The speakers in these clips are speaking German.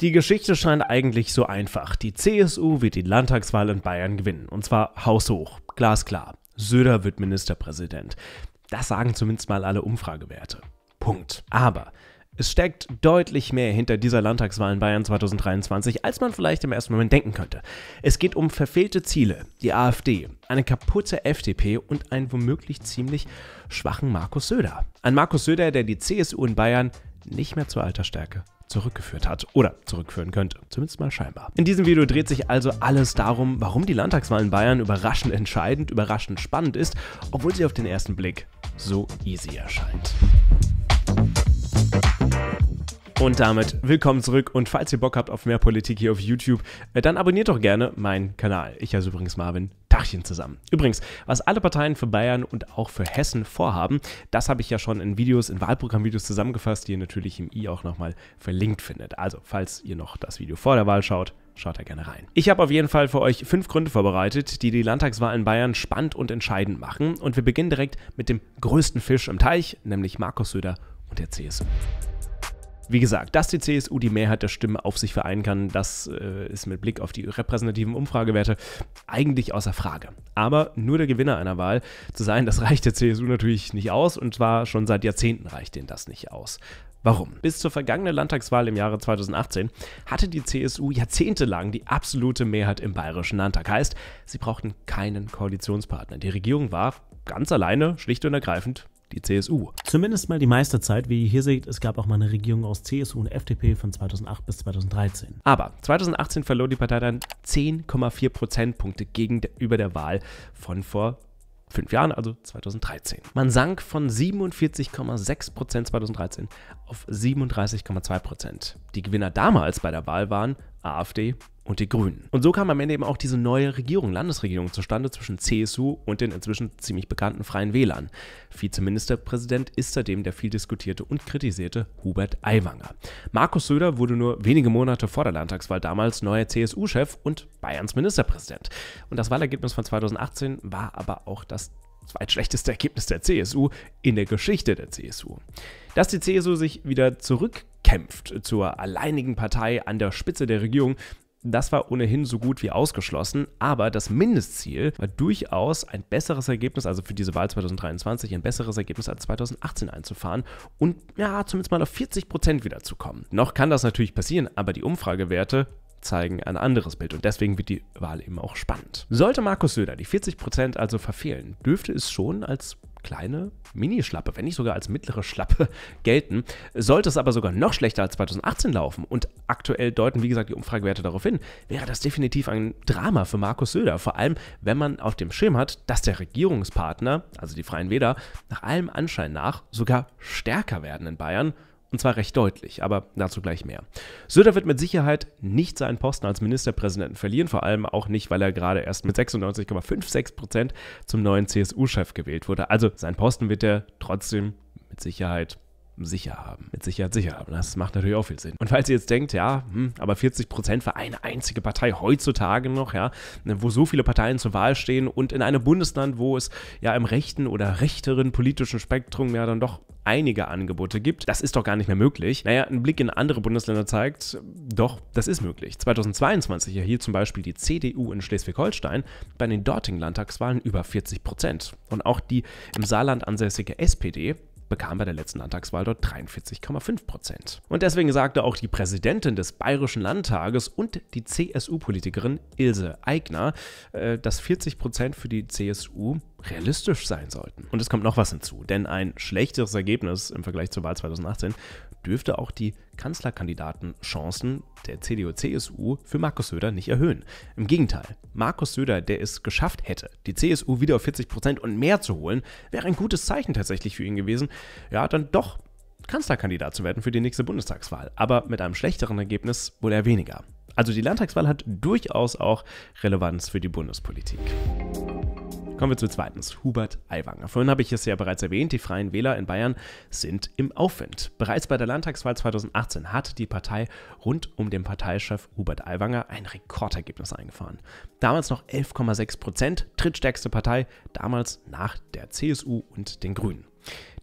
Die Geschichte scheint eigentlich so einfach. Die CSU wird die Landtagswahl in Bayern gewinnen. Und zwar haushoch, glasklar. Söder wird Ministerpräsident. Das sagen zumindest mal alle Umfragewerte. Punkt. Aber es steckt deutlich mehr hinter dieser Landtagswahl in Bayern 2023, als man vielleicht im ersten Moment denken könnte. Es geht um verfehlte Ziele, die AfD, eine kaputte FDP und einen womöglich ziemlich schwachen Markus Söder. Ein Markus Söder, der die CSU in Bayern nicht mehr zur Altersstärke zurückgeführt hat oder zurückführen könnte. Zumindest mal scheinbar. In diesem Video dreht sich also alles darum, warum die Landtagswahl in Bayern überraschend entscheidend, überraschend spannend ist, obwohl sie auf den ersten Blick so easy erscheint. Und damit willkommen zurück und falls ihr Bock habt auf mehr Politik hier auf YouTube, äh, dann abonniert doch gerne meinen Kanal. Ich heiße übrigens Marvin Tachchen zusammen. Übrigens, was alle Parteien für Bayern und auch für Hessen vorhaben, das habe ich ja schon in Videos, in Wahlprogrammvideos zusammengefasst, die ihr natürlich im i auch nochmal verlinkt findet. Also, falls ihr noch das Video vor der Wahl schaut, Schaut da gerne rein. Ich habe auf jeden Fall für euch fünf Gründe vorbereitet, die die Landtagswahl in Bayern spannend und entscheidend machen. Und wir beginnen direkt mit dem größten Fisch im Teich, nämlich Markus Söder und der CSU. Wie gesagt, dass die CSU die Mehrheit der Stimmen auf sich vereinen kann, das äh, ist mit Blick auf die repräsentativen Umfragewerte eigentlich außer Frage. Aber nur der Gewinner einer Wahl zu sein, das reicht der CSU natürlich nicht aus und zwar schon seit Jahrzehnten reicht denen das nicht aus. Warum? Bis zur vergangenen Landtagswahl im Jahre 2018 hatte die CSU jahrzehntelang die absolute Mehrheit im Bayerischen Landtag. Heißt, sie brauchten keinen Koalitionspartner. Die Regierung war ganz alleine, schlicht und ergreifend die CSU. Zumindest mal die meiste Zeit, wie ihr hier seht, es gab auch mal eine Regierung aus CSU und FDP von 2008 bis 2013. Aber 2018 verlor die Partei dann 10,4 Prozentpunkte gegenüber der Wahl von vor fünf Jahren, also 2013. Man sank von 47,6 Prozent 2013 auf 37,2 Prozent. Die Gewinner damals bei der Wahl waren AfD und die Grünen. Und so kam am Ende eben auch diese neue Regierung, Landesregierung zustande zwischen CSU und den inzwischen ziemlich bekannten Freien Wählern. Vizeministerpräsident ist seitdem der viel diskutierte und kritisierte Hubert Aiwanger. Markus Söder wurde nur wenige Monate vor der Landtagswahl damals neuer CSU-Chef und Bayerns Ministerpräsident. Und das Wahlergebnis von 2018 war aber auch das zweitschlechteste Ergebnis der CSU in der Geschichte der CSU. Dass die CSU sich wieder zurückkämpft zur alleinigen Partei an der Spitze der Regierung, das war ohnehin so gut wie ausgeschlossen, aber das Mindestziel war durchaus ein besseres Ergebnis, also für diese Wahl 2023 ein besseres Ergebnis als 2018 einzufahren und ja, zumindest mal auf 40 Prozent wiederzukommen. Noch kann das natürlich passieren, aber die Umfragewerte zeigen ein anderes Bild. Und deswegen wird die Wahl eben auch spannend. Sollte Markus Söder die 40 also verfehlen, dürfte es schon als kleine Minischlappe, wenn nicht sogar als mittlere Schlappe gelten. Sollte es aber sogar noch schlechter als 2018 laufen und aktuell deuten, wie gesagt, die Umfragewerte darauf hin, wäre das definitiv ein Drama für Markus Söder. Vor allem, wenn man auf dem Schirm hat, dass der Regierungspartner, also die Freien Wähler, nach allem Anschein nach sogar stärker werden in Bayern und zwar recht deutlich, aber dazu gleich mehr. Söder wird mit Sicherheit nicht seinen Posten als Ministerpräsidenten verlieren, vor allem auch nicht, weil er gerade erst mit 96,56 Prozent zum neuen CSU-Chef gewählt wurde. Also seinen Posten wird er trotzdem mit Sicherheit sicher haben. Mit Sicherheit sicher haben. Das macht natürlich auch viel Sinn. Und falls ihr jetzt denkt, ja, hm, aber 40 Prozent für eine einzige Partei heutzutage noch, ja, wo so viele Parteien zur Wahl stehen und in einem Bundesland, wo es ja im rechten oder rechteren politischen Spektrum ja dann doch einige Angebote gibt, das ist doch gar nicht mehr möglich. Naja, ein Blick in andere Bundesländer zeigt, doch, das ist möglich. 2022 erhielt zum Beispiel die CDU in Schleswig-Holstein bei den dortigen Landtagswahlen über 40 Prozent. Und auch die im Saarland ansässige SPD bekam bei der letzten Landtagswahl dort 43,5 Prozent. Und deswegen sagte auch die Präsidentin des Bayerischen Landtages und die CSU-Politikerin Ilse Aigner, äh, dass 40 Prozent für die CSU realistisch sein sollten. Und es kommt noch was hinzu, denn ein schlechteres Ergebnis im Vergleich zur Wahl 2018 dürfte auch die Kanzlerkandidatenchancen der CDU-CSU für Markus Söder nicht erhöhen. Im Gegenteil, Markus Söder, der es geschafft hätte, die CSU wieder auf 40 Prozent und mehr zu holen, wäre ein gutes Zeichen tatsächlich für ihn gewesen, ja, dann doch Kanzlerkandidat zu werden für die nächste Bundestagswahl. Aber mit einem schlechteren Ergebnis wohl eher weniger. Also die Landtagswahl hat durchaus auch Relevanz für die Bundespolitik. Kommen wir zu zweitens, Hubert Aiwanger. Vorhin habe ich es ja bereits erwähnt, die Freien Wähler in Bayern sind im Aufwind. Bereits bei der Landtagswahl 2018 hat die Partei rund um den Parteichef Hubert Aiwanger ein Rekordergebnis eingefahren. Damals noch 11,6 Prozent, drittstärkste Partei, damals nach der CSU und den Grünen.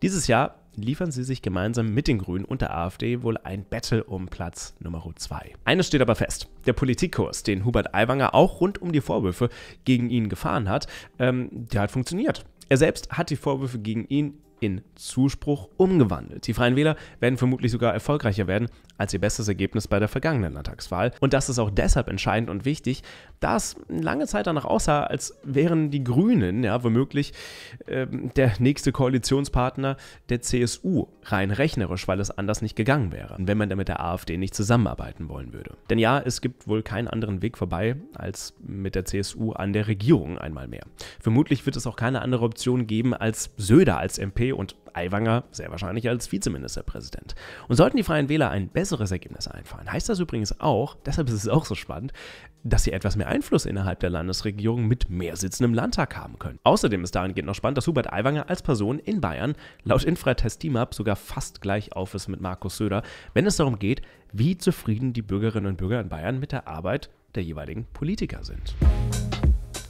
Dieses Jahr liefern sie sich gemeinsam mit den Grünen und der AfD wohl ein Battle um Platz Nummer 2. Eines steht aber fest, der Politikkurs, den Hubert Aiwanger auch rund um die Vorwürfe gegen ihn gefahren hat, ähm, der hat funktioniert. Er selbst hat die Vorwürfe gegen ihn in Zuspruch umgewandelt. Die Freien Wähler werden vermutlich sogar erfolgreicher werden als ihr bestes Ergebnis bei der vergangenen Landtagswahl. Und das ist auch deshalb entscheidend und wichtig, da es lange Zeit danach aussah, als wären die Grünen ja womöglich äh, der nächste Koalitionspartner der CSU, rein rechnerisch, weil es anders nicht gegangen wäre, wenn man da mit der AfD nicht zusammenarbeiten wollen würde. Denn ja, es gibt wohl keinen anderen Weg vorbei, als mit der CSU an der Regierung einmal mehr. Vermutlich wird es auch keine andere Option geben, als Söder als MP und Aiwanger sehr wahrscheinlich als Vizeministerpräsident. Und sollten die Freien Wähler ein besseres Ergebnis einfahren, heißt das übrigens auch, deshalb ist es auch so spannend, dass sie etwas mehr Einfluss innerhalb der Landesregierung mit mehr Sitzen im Landtag haben können. Außerdem ist dahingehend noch spannend, dass Hubert Aiwanger als Person in Bayern laut Infratest up sogar fast gleich auf ist mit Markus Söder, wenn es darum geht, wie zufrieden die Bürgerinnen und Bürger in Bayern mit der Arbeit der jeweiligen Politiker sind.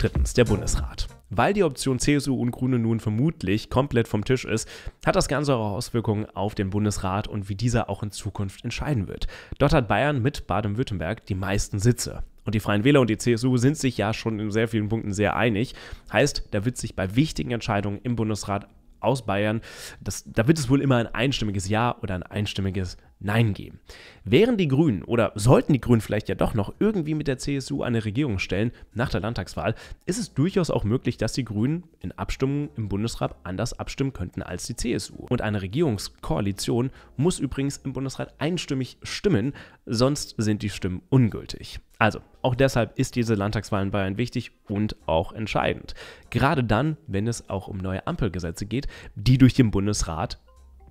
Drittens der Bundesrat. Weil die Option CSU und Grüne nun vermutlich komplett vom Tisch ist, hat das Ganze auch Auswirkungen auf den Bundesrat und wie dieser auch in Zukunft entscheiden wird. Dort hat Bayern mit Baden-Württemberg die meisten Sitze. Und die Freien Wähler und die CSU sind sich ja schon in sehr vielen Punkten sehr einig. Heißt, da wird sich bei wichtigen Entscheidungen im Bundesrat aus Bayern, das, da wird es wohl immer ein einstimmiges Ja oder ein einstimmiges Nein. Nein geben. Wären die Grünen oder sollten die Grünen vielleicht ja doch noch irgendwie mit der CSU eine Regierung stellen nach der Landtagswahl, ist es durchaus auch möglich, dass die Grünen in Abstimmungen im Bundesrat anders abstimmen könnten als die CSU. Und eine Regierungskoalition muss übrigens im Bundesrat einstimmig stimmen, sonst sind die Stimmen ungültig. Also, auch deshalb ist diese Landtagswahl in Bayern wichtig und auch entscheidend. Gerade dann, wenn es auch um neue Ampelgesetze geht, die durch den Bundesrat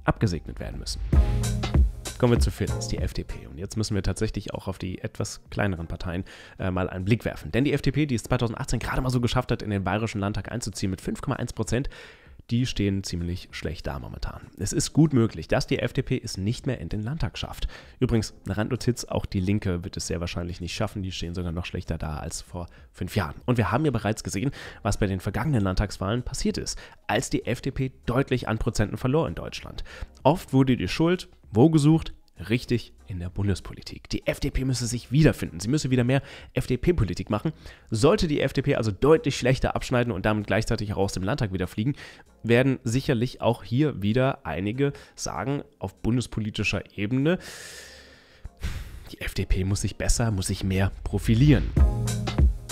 abgesegnet werden müssen. Kommen wir zu viertens, die FDP. Und jetzt müssen wir tatsächlich auch auf die etwas kleineren Parteien äh, mal einen Blick werfen. Denn die FDP, die es 2018 gerade mal so geschafft hat, in den Bayerischen Landtag einzuziehen mit 5,1 Prozent, die stehen ziemlich schlecht da momentan. Es ist gut möglich, dass die FDP es nicht mehr in den Landtag schafft. Übrigens, eine Randnotiz, auch die Linke wird es sehr wahrscheinlich nicht schaffen. Die stehen sogar noch schlechter da als vor fünf Jahren. Und wir haben ja bereits gesehen, was bei den vergangenen Landtagswahlen passiert ist, als die FDP deutlich an Prozenten verlor in Deutschland. Oft wurde die Schuld, wo gesucht, richtig in der Bundespolitik. Die FDP müsse sich wiederfinden. Sie müsse wieder mehr FDP-Politik machen. Sollte die FDP also deutlich schlechter abschneiden und damit gleichzeitig auch aus dem Landtag wieder fliegen, werden sicherlich auch hier wieder einige sagen auf bundespolitischer Ebene, die FDP muss sich besser, muss sich mehr profilieren.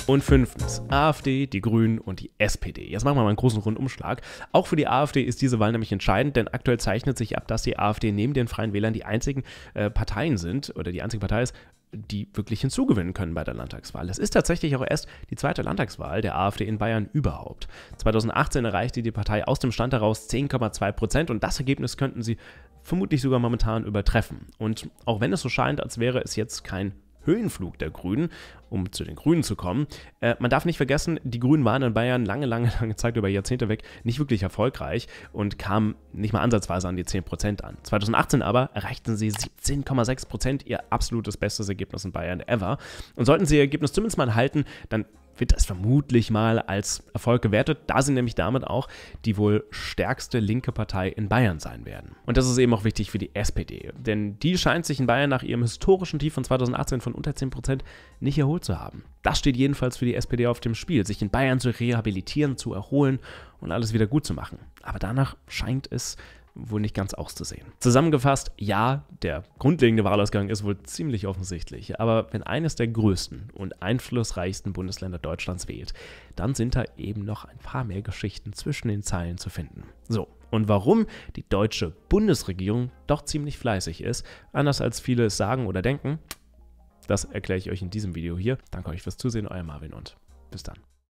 Und fünftens, AfD, die Grünen und die SPD. Jetzt machen wir mal einen großen Rundumschlag. Auch für die AfD ist diese Wahl nämlich entscheidend, denn aktuell zeichnet sich ab, dass die AfD neben den Freien Wählern die einzigen äh, Parteien sind, oder die einzige Partei ist, die wirklich hinzugewinnen können bei der Landtagswahl. Das ist tatsächlich auch erst die zweite Landtagswahl der AfD in Bayern überhaupt. 2018 erreichte die Partei aus dem Stand heraus 10,2 Prozent und das Ergebnis könnten sie vermutlich sogar momentan übertreffen. Und auch wenn es so scheint, als wäre es jetzt kein Höhenflug der Grünen, um zu den Grünen zu kommen. Äh, man darf nicht vergessen, die Grünen waren in Bayern lange, lange, lange Zeit über Jahrzehnte weg nicht wirklich erfolgreich und kamen nicht mal ansatzweise an die 10% an. 2018 aber erreichten sie 17,6%, ihr absolutes bestes Ergebnis in Bayern ever. Und sollten sie ihr Ergebnis zumindest mal halten, dann wird das vermutlich mal als Erfolg gewertet, da sie nämlich damit auch die wohl stärkste linke Partei in Bayern sein werden. Und das ist eben auch wichtig für die SPD, denn die scheint sich in Bayern nach ihrem historischen Tief von 2018 von unter 10% nicht erholt zu haben. Das steht jedenfalls für die SPD auf dem Spiel, sich in Bayern zu rehabilitieren, zu erholen und alles wieder gut zu machen. Aber danach scheint es wohl nicht ganz auszusehen. Zusammengefasst, ja, der grundlegende Wahlausgang ist wohl ziemlich offensichtlich, aber wenn eines der größten und einflussreichsten Bundesländer Deutschlands wählt, dann sind da eben noch ein paar mehr Geschichten zwischen den Zeilen zu finden. So, und warum die deutsche Bundesregierung doch ziemlich fleißig ist, anders als viele es sagen oder denken, das erkläre ich euch in diesem Video hier. Danke euch fürs Zusehen, euer Marvin und bis dann.